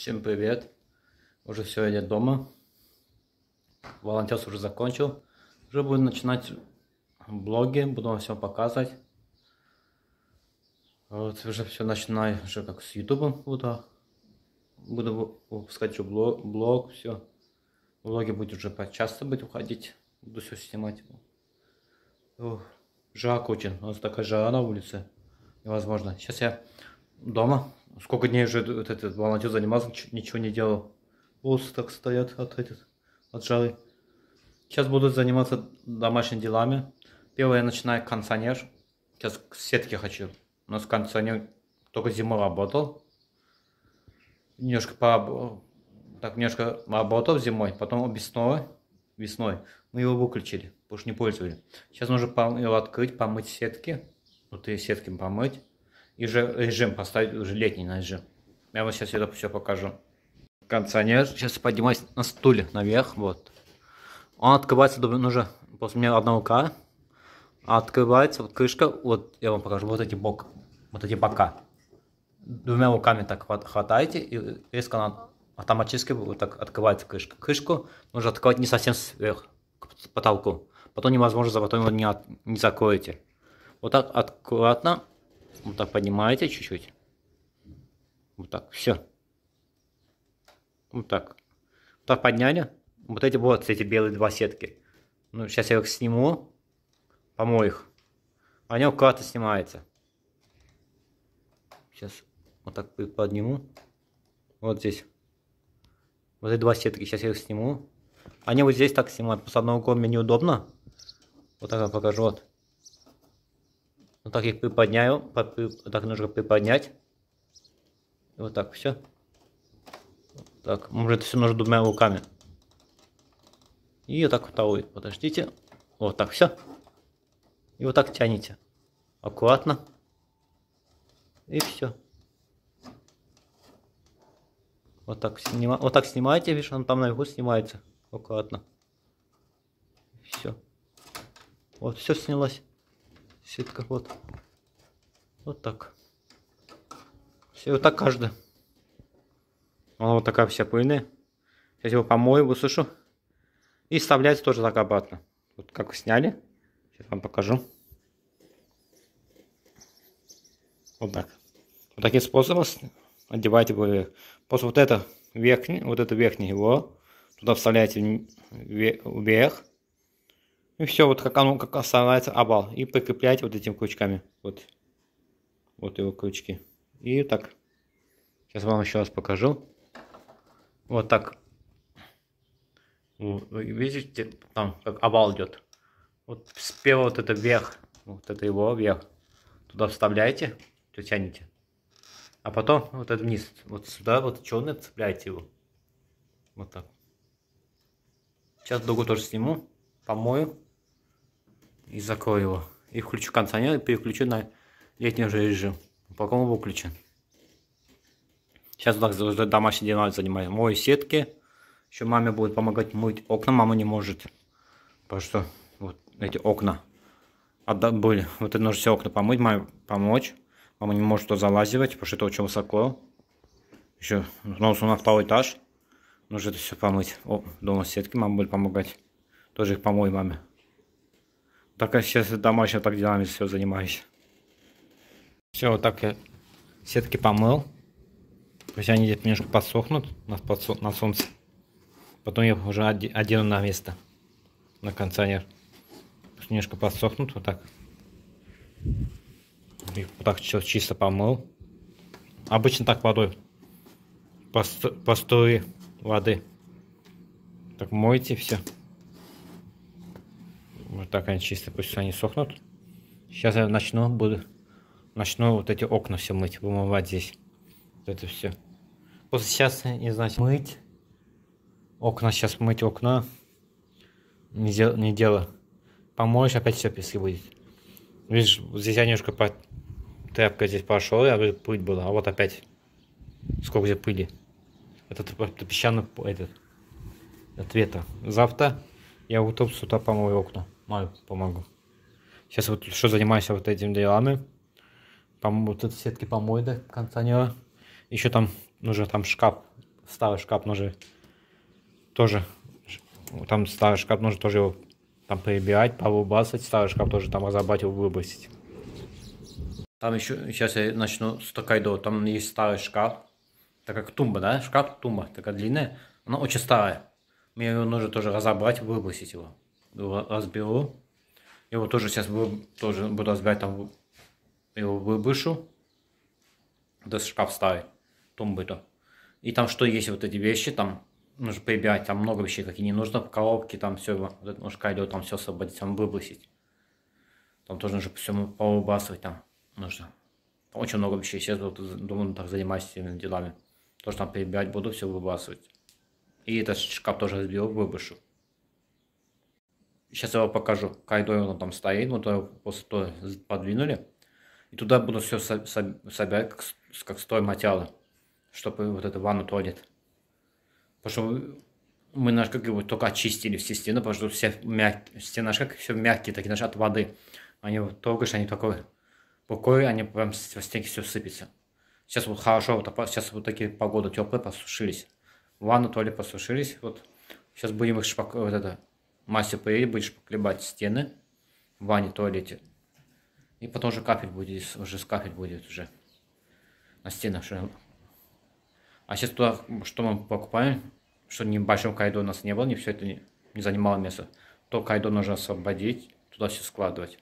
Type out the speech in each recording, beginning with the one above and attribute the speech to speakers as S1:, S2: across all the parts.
S1: Всем привет! Уже сегодня дома. Волонтерс уже закончил. Уже буду начинать блоги, буду вам все показывать. Вот уже все начинаю, уже как с ютубом буду. Буду выпускать уже блог, блог все. Блоги будет уже почасто быть уходить. Буду все снимать. Ух, жарко очень. У нас такая жара на улице. Невозможно. Сейчас я дома Сколько дней уже вот этот волонтер занимался, ничего не делал. Волосы так стоят от, этих, от жары. Сейчас буду заниматься домашними делами. Первое я начинаю кондиционер. Сейчас сетки хочу. У нас кондиционер только зимой работал. Немножко по... Так, немножко работал зимой, потом весной, весной мы его выключили, потому что не пользовали. Сейчас нужно его открыть, помыть сетки, внутри сетки помыть и же режим поставить, уже летний на режим. Я вам сейчас это все покажу. Кондиционер. Сейчас поднимаюсь на стуле наверх, вот. Он открывается, нужно после меня одного рука. Открывается вот крышка, вот я вам покажу, вот эти бок, вот эти бока. Двумя руками так хватаете и резко она автоматически вот так открывается крышка. Крышку нужно открывать не совсем сверх, к потолку. Потом невозможно, потом его не, от, не закроете. Вот так аккуратно вот так поднимаете чуть-чуть. Вот так, все. Вот так. так подняли. Вот эти вот, эти белые два сетки. Ну, сейчас я их сниму. Помою их. Они у карты снимаются. Сейчас вот так подниму. Вот здесь. Вот эти два сетки. Сейчас я их сниму. Они вот здесь так снимают. С одного угла мне неудобно. Вот так я покажу. Вот. Вот так их приподняю, вот так нужно приподнять. И вот так все. так, может все нужно двумя руками. И вот так второй, подождите. Вот так все. И вот так тяните. Аккуратно. И все. Вот так, снима... вот так снимаете, видишь, он там наверху снимается. Аккуратно. Все. Вот все снялось сетка. Вот. Вот так. Все, вот так каждый. Она вот такая вся пыльная. Сейчас его помою, высушу. И вставляется тоже так обратно. Вот как сняли. Сейчас вам покажу. Вот так. Вот таким способом одеваете вы. После вот это верхний, вот это верхний его. Туда вставляете вверх. И все, вот как оно как оставляется обал И прикрепляете вот этими крючками. Вот, вот его крючки. И так. Сейчас вам еще раз покажу. Вот так. Вы видите, там как обал идет. Вот сперва вот это вверх. Вот это его вверх. Туда вставляете, то тянете. А потом вот это вниз. Вот сюда вот черный цепляете его. Вот так. Сейчас другой тоже сниму, помою и закрою его. И включу кондиционер и переключу на летний уже режим. Пока он выключен. Сейчас вот так уже домашний диван занимаю. Мою сетки. Еще маме будет помогать мыть окна. Мама не может. Потому что вот эти окна отда были. Вот это нужно все окна помыть, маме помочь. Мама не может туда залазивать, потому что это очень высоко. Еще нос нас второй этаж. Нужно это все помыть. О, дома сетки мама будет помогать. Тоже их помой маме. Так я а сейчас домашним так делами все занимаюсь. Все, вот так я сетки помыл. Пусть они здесь немножко подсохнут на, подсох, на солнце. Потом я уже одену на место, на концентр. Пусть немножко подсохнут вот так. И вот так чисто помыл. Обычно так водой. Постой воды. Так мойте все. Вот так они чистые, пусть они сохнут. Сейчас я начну, буду, начну вот эти окна все мыть, вымывать здесь. это все. После сейчас, не знаю, мыть. Окна сейчас мыть, окна. Не, дел, не дело. Помоешь, опять все пески будет. Видишь, здесь я немножко по тряпка здесь пошел, а пыль была. А вот опять. Сколько здесь пыли. Это песчаный этот, ответа. Завтра я утоп сюда помою окна. Маю помогу. Сейчас вот еще занимаюсь вот этими делами. Пом вот эти сетки помой до конца дела. Еще там нужно там шкаф, старый шкаф нужно тоже, там старый шкаф нужно тоже его там прибирать, повыбрасывать, старый шкаф тоже там разобрать его выбросить. Там еще, сейчас я начну с Токайдо, там есть старый шкаф, Такая как тумба, да, шкаф, тумба такая длинная, она очень старая. Мне ее нужно тоже разобрать, выбросить его разбил Его тоже сейчас буду, тоже буду разбирать, там его выброшу. Вот шкаф ставить тумбы-то. И там что есть вот эти вещи, там нужно прибирать, там много вещей, какие не нужно, коробки, там все, вот этот мужика идет, там все освободить, там выбросить. Там тоже нужно все повыбрасывать, там нужно. Там очень много вещей, сейчас вот, думаю, так занимаюсь этими делами. Тоже там перебирать буду, все выбрасывать. И этот шкаф тоже разберу, выброшу. Сейчас я вам покажу, когда он там стоит. Вот его после того подвинули. И туда буду все собирать, как, как стой материалы, чтобы вот эта ванна туалет. Потому что мы наш как его только очистили все стены, потому что все мягкие, стены наши как все мягкие, такие наши от воды. Они вот только что они такой покой, они прям во стенке все сыпятся. Сейчас вот хорошо, вот, сейчас вот такие погоды теплые, посушились. Ванну, туалет посушились. Вот сейчас будем их шпак, вот это, Мастер приедет, будешь поклебать стены в ванне, туалете. И потом уже капель будет, уже с капель будет уже на стенах. Что... А сейчас туда, что мы покупаем, что ни в большом кайдо у нас не было, не все это не, не занимало место, То кайдо нужно освободить, туда все складывать.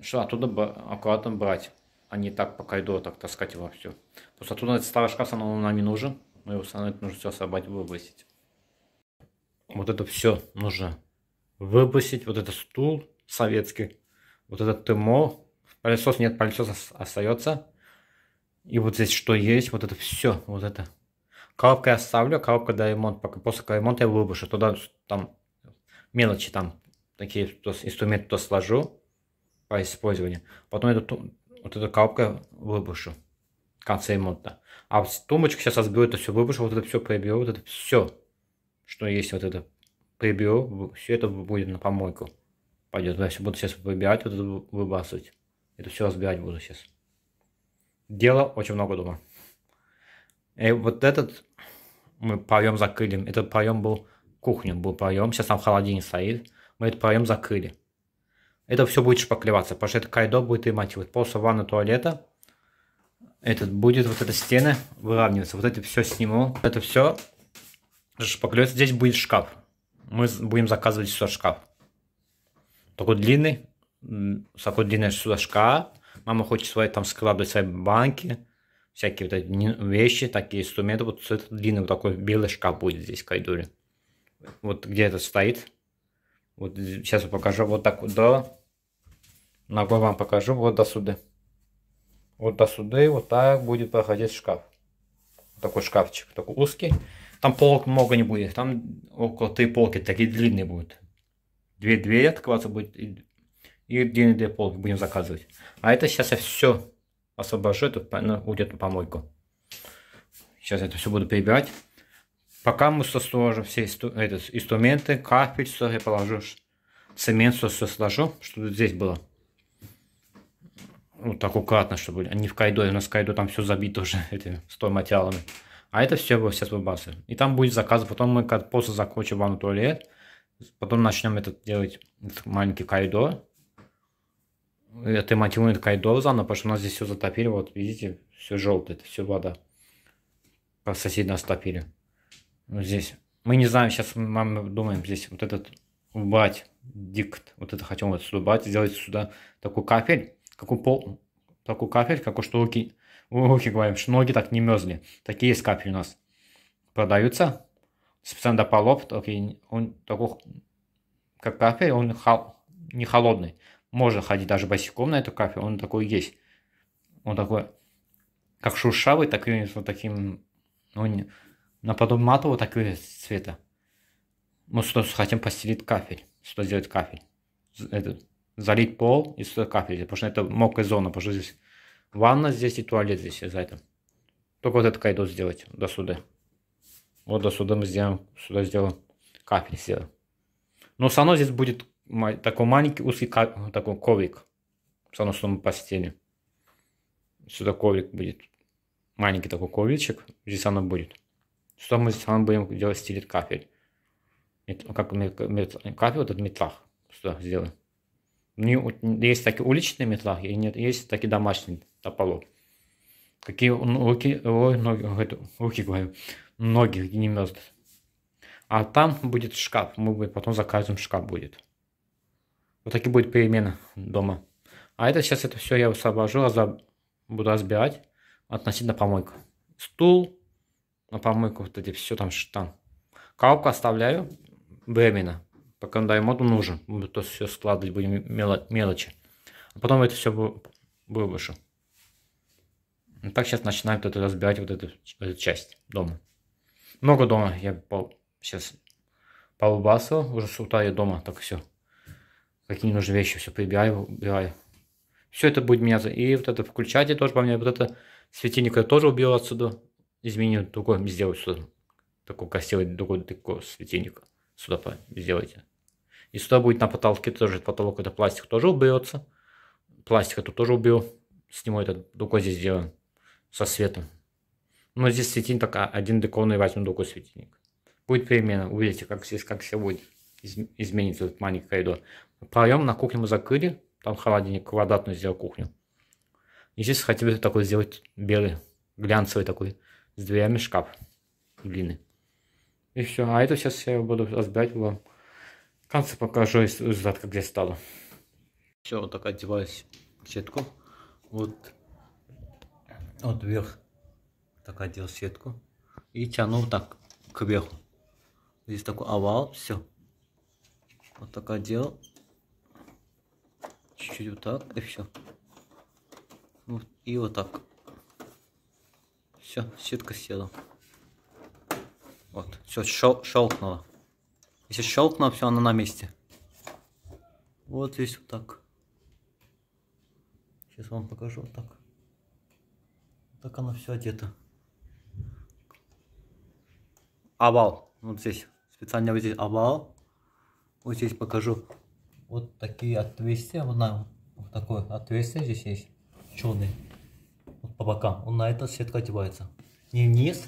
S1: Что оттуда аккуратно брать, а не так по кайдо так таскать его все. Просто оттуда этот старый шкаф, он нам не нужен, но его нужно все освободить, выбросить. Вот это все нужно выпустить. Вот этот стул советский, вот этот ТМО. Пылесос нет, пылесос остается. И вот здесь что есть, вот это все, вот это. Коробка я оставлю, коробка до ремонта, пока после ремонта я выброшу. Туда там мелочи там, такие инструменты туда сложу по использованию. Потом эту, вот эту коробку выброшу в конце ремонта. А вот тумбочку сейчас разберу, это все выброшу, вот это все приберу, вот это все что есть вот это приберу, все это будет на помойку. Пойдет. Я все буду сейчас выбирать, вот это выбрасывать. Это все разбирать буду сейчас. Дела очень много дома. И вот этот мы проем закрыли. Этот проем был кухня, был проем. Сейчас там холодильник стоит. Мы этот проем закрыли. Это все будет шпаклеваться, потому что это кайдо будет ремонтировать. Просто ванна туалета. Этот будет, вот эта стена выравниваться. Вот это все сниму. Это все Шпаклевать здесь будет шкаф. Мы будем заказывать сюда шкаф. Такой длинный. Такой длинный сюда шкаф. Мама хочет свои там складывать свои банки. Всякие вот эти вещи, такие инструменты. Вот этот длинный вот такой белый шкаф будет здесь в коридоре. Вот где это стоит. Вот сейчас я покажу вот так вот до... Ногой вам покажу вот до сюда. Вот до сюда и вот так будет проходить шкаф. Такой шкафчик, такой узкий. Там полок много не будет, там около три полки, такие длинные будут. Две двери открываться будет, и, и длинные две полки будем заказывать. А это сейчас я все освобожу, это ну, уйдет на помойку. Сейчас это все буду перебирать. Пока мы сложим все исту, это, инструменты, кафель, все я положу, цемент, все, все сложу, чтобы здесь было. Вот так аккуратно, чтобы не в кайдо, у нас кайдо там все забито уже этими стройматериалами. материалами. А это все сейчас выбасы. И там будет заказ. Потом мы как после закончим ванну туалет. Потом начнем этот делать маленький кайдо. Это мотивирует кайдо заново, потому что у нас здесь все затопили. Вот видите, все желтое, это все вода. По соседи нас топили. Вот ну, здесь. Мы не знаем, сейчас мы думаем здесь вот этот убать дикт. Вот это хотим вот сюда убать, сделать сюда такую капель, какую пол, такую капель, как у штуки уроки говорим, что ноги так не мерзли. Такие скапи у нас. Продаются. Специально до полов, такой, он такой, как капель, он хол, не холодный. Можно ходить даже босиком на эту капель, он такой есть. Он такой, как шуршавый, такой вот таким, ну, наподобие матового такого цвета. Мы что хотим постелить кафель, что сделать кафель. Этот, залить пол и сюда капель, потому что это мокрая зона, потому что здесь Ванна здесь и туалет здесь из-за обязательно. Только вот этот кайдо сделать до суда. Вот до суда мы сделаем, сюда сделаем, кафель сделаем. Но сано здесь будет такой маленький узкий такой коврик. что мы постели. Сюда коврик будет. Маленький такой ковричек. Здесь оно будет. Что мы здесь оно будем делать стилит кафель. Как кафель вот этот метлах. Сюда сделаем. Есть такие уличные метлах, и нет, есть такие домашние на полу. Какие руки, ой, ноги, руки говорю, ноги не мерзнут. А там будет шкаф, мы потом заказываем шкаф будет. Вот такие будет перемены дома. А это сейчас это все я соображу, разоб... буду разбирать относительно помойку. Стул на помойку, вот эти все там штам. Коробку оставляю временно, пока он ремонт нужен. То все складывать будем мелочи. А потом это все вы выброшу. Ну, так сейчас начинаем это разбирать вот эту, эту часть дома. Много дома я по, сейчас поубасывал, уже с утра я дома, так все. Какие нужны вещи, все прибираю, убираю. Все это будет меняться. И вот это включатель тоже поменяю. Вот это светильник я тоже убил отсюда. Изменю другой, сделаю сюда. Такой красивый другой, такой светильник. Сюда сделайте. И сюда будет на потолке тоже потолок, это пластик тоже уберется, Пластик это тоже убил. Сниму этот, другой здесь сделаем со светом. Но ну, здесь светильник а, один деконный возьму другой светильник. Будет перемена, увидите, как здесь, как все будет изменится этот маленький коридор. Проем на кухню мы закрыли, там холодильник квадратную сделал кухню. И здесь хотели такой сделать белый, глянцевый такой, с дверями шкаф длинный. И все, а это сейчас я буду разбирать вам. В конце покажу результат, как здесь стало. Все, вот так одеваюсь в сетку. Вот вот вверх так одел сетку и тянул так кверху. Здесь такой овал, все. Вот так одел. Чуть-чуть вот так и все. Вот, и вот так. Все, сетка села. Вот, все, шел, щелкнуло. Если щелкнуло, все, она на месте. Вот здесь вот так. Сейчас вам покажу вот так. Так оно все одето. Овал. Вот здесь. Специально вот здесь овал. Вот здесь покажу. Вот такие отверстия. Вот, на, вот такое отверстие здесь есть. Черный. Вот по бокам. Он на это сетка одевается. Не вниз,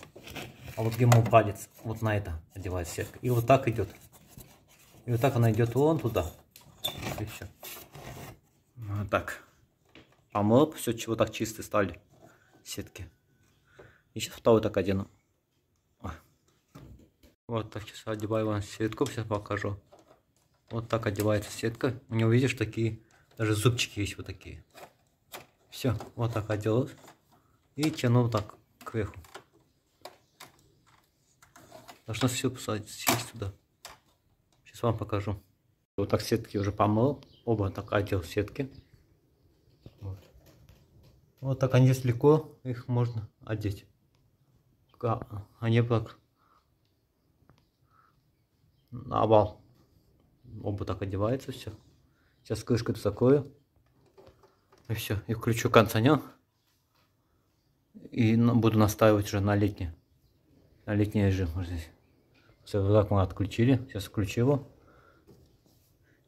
S1: а вот где мой палец. Вот на это одевается сетка. И вот так идет. И вот так она идет вон туда. И все. Вот так. Помыл, все, чего так чистые стали сетки. И сейчас второй так одену. А. Вот так сейчас одеваю вам сетку, сейчас покажу. Вот так одевается сетка. У него, видишь, такие, даже зубчики есть вот такие. Все, вот так оделась. И тяну так кверху. Должно все посадить, сесть сюда. Сейчас вам покажу. Вот так сетки уже помыл. Оба так одел сетки. Вот так они легко, их можно одеть. Они как на обал. Оба так одевается все. Сейчас крышка такое. И все, и включу конца дня. И буду настаивать уже на летний. На летний режим. Вот Все, вот так мы отключили. Сейчас включу его.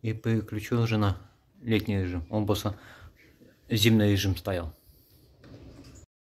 S1: И переключу уже на летний режим. Он просто зимний режим стоял.